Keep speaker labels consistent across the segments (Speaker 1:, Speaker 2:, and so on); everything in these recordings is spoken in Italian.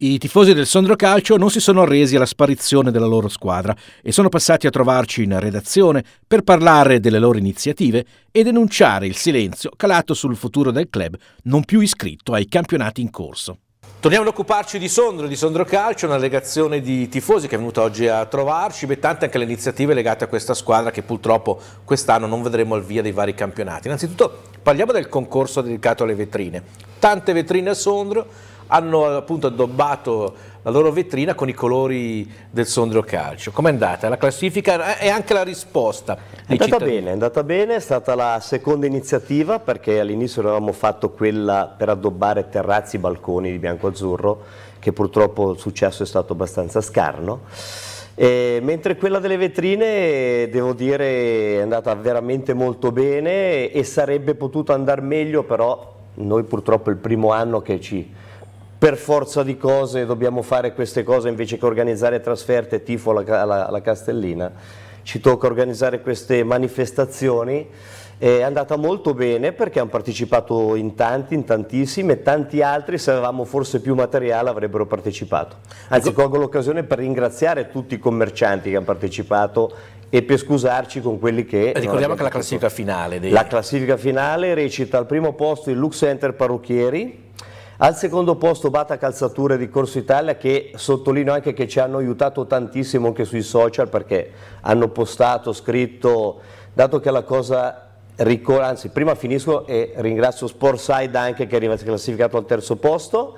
Speaker 1: I tifosi del Sondro Calcio non si sono arresi alla sparizione della loro squadra e sono passati a trovarci in redazione per parlare delle loro iniziative e denunciare il silenzio calato sul futuro del club non più iscritto ai campionati in corso. Torniamo ad occuparci di Sondro, di Sondro Calcio, una legazione di tifosi che è venuta oggi a trovarci, beh tante anche le iniziative legate a questa squadra che purtroppo quest'anno non vedremo al via dei vari campionati. Innanzitutto parliamo del concorso dedicato alle vetrine. Tante vetrine a Sondro, hanno appunto addobbato la loro vetrina con i colori del Sondrio Calcio. Com'è andata la classifica eh, e anche la risposta? È andata cittadini. bene,
Speaker 2: è andata bene, è stata la seconda iniziativa perché all'inizio avevamo fatto quella per addobbare terrazzi e balconi di bianco-azzurro che purtroppo il successo è stato abbastanza scarno. E, mentre quella delle vetrine devo dire è andata veramente molto bene e sarebbe potuto andare meglio però noi purtroppo è il primo anno che ci per forza di cose dobbiamo fare queste cose invece che organizzare trasferte e tifo alla, alla, alla Castellina. Ci tocca organizzare queste manifestazioni è andata molto bene perché hanno partecipato in tanti, in tantissimi e tanti altri se avevamo forse più materiale avrebbero partecipato. Anzi colgo l'occasione per ringraziare tutti i commercianti che hanno partecipato e per scusarci con quelli che... Ricordiamo che la
Speaker 1: classifica finale... Dei... La
Speaker 2: classifica finale recita al primo posto il Lux Center Parrucchieri, al secondo posto Bata Calzature di Corso Italia che sottolineo anche che ci hanno aiutato tantissimo anche sui social perché hanno postato, scritto, dato che la cosa ricorda, anzi prima finisco e ringrazio Sportside anche che è classificato al terzo posto.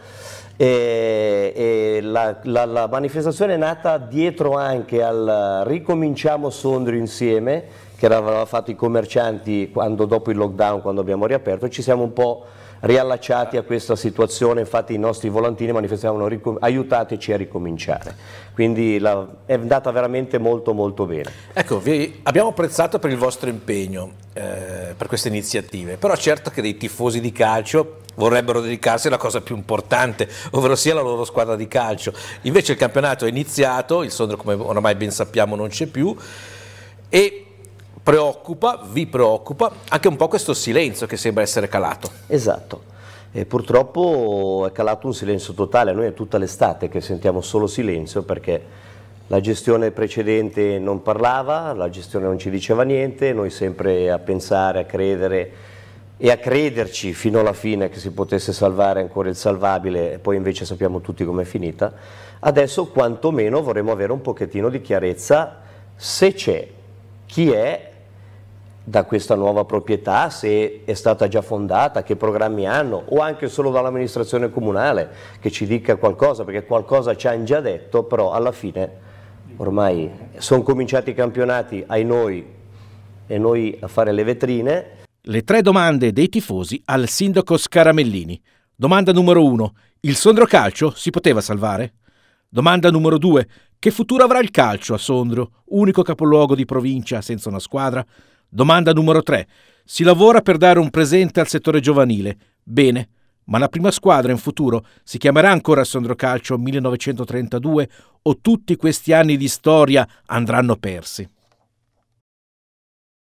Speaker 2: E, e la, la, la, manifestazione è nata dietro anche al Ricominciamo Sondrio insieme, che avevano fatto i commercianti quando, dopo il lockdown, quando abbiamo riaperto, ci siamo un po' riallacciati a questa situazione, infatti i nostri volantini manifestavano aiutateci a ricominciare, quindi la, è andata veramente molto molto bene.
Speaker 1: Ecco, vi abbiamo apprezzato per il vostro impegno, eh, per queste iniziative, però certo che dei tifosi di calcio vorrebbero dedicarsi alla cosa più importante, ovvero sia la loro squadra di calcio. Invece il campionato è iniziato, il Sondrio come oramai ben sappiamo non c'è più e preoccupa, vi preoccupa anche un po' questo silenzio che sembra essere calato. Esatto. E purtroppo è calato un silenzio totale, noi è tutta
Speaker 2: l'estate che sentiamo solo silenzio perché la gestione precedente non parlava, la gestione non ci diceva niente, noi sempre a pensare, a credere e a crederci fino alla fine che si potesse salvare ancora il salvabile, e poi invece sappiamo tutti com'è finita. Adesso quantomeno vorremmo avere un pochettino di chiarezza se c'è, chi è da questa nuova proprietà, se è stata già fondata, che programmi hanno, o anche solo dall'amministrazione comunale che ci dica qualcosa, perché qualcosa ci hanno già detto, però alla fine ormai sono cominciati i
Speaker 1: campionati ai noi e noi a fare le vetrine. Le tre domande dei tifosi al sindaco Scaramellini. Domanda numero uno, il Sondro Calcio si poteva salvare? Domanda numero due, che futuro avrà il calcio a Sondro, unico capoluogo di provincia senza una squadra? Domanda numero 3. Si lavora per dare un presente al settore giovanile. Bene, ma la prima squadra in futuro si chiamerà ancora Sondro Calcio 1932 o tutti questi anni di storia andranno persi?